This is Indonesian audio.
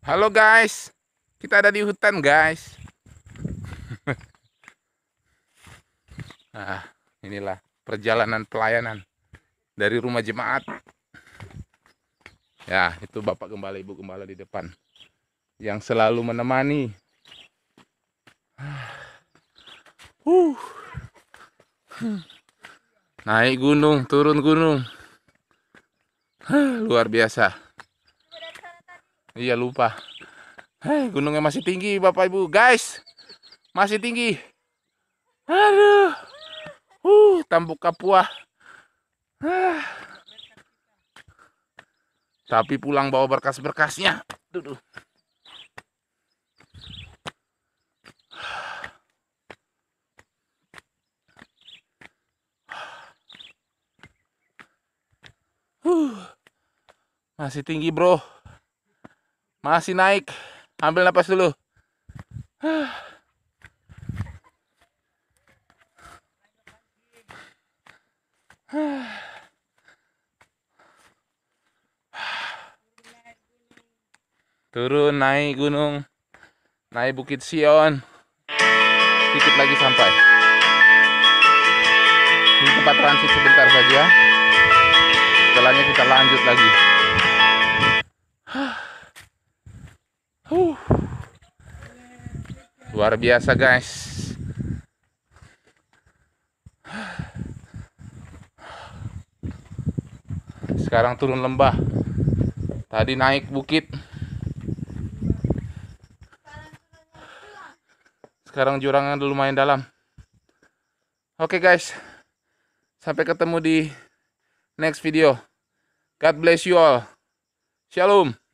Halo guys, kita ada di hutan guys. nah, inilah perjalanan pelayanan dari rumah jemaat. Ya, itu Bapak Gembala, Ibu Gembala di depan. Yang selalu menemani. Uh. Naik gunung, turun gunung. Luar biasa. Iya lupa. Hei, eh, gunungnya masih tinggi Bapak Ibu. Guys, masih tinggi. Aduh. Uh, tambuk kapuah. Ah. Tapi pulang bawa berkas-berkasnya. Duduh. masih tinggi bro. Masih naik. Ambil napas dulu. Turun naik gunung. Naik Bukit Sion. Sedikit lagi sampai. Di tempat transit sebentar saja. Setelahnya kita lanjut lagi. Huh. Luar biasa guys. Sekarang turun lembah. Tadi naik bukit. Sekarang jurangnya lumayan dalam. Oke okay guys. Sampai ketemu di next video. God bless you all. Shalom.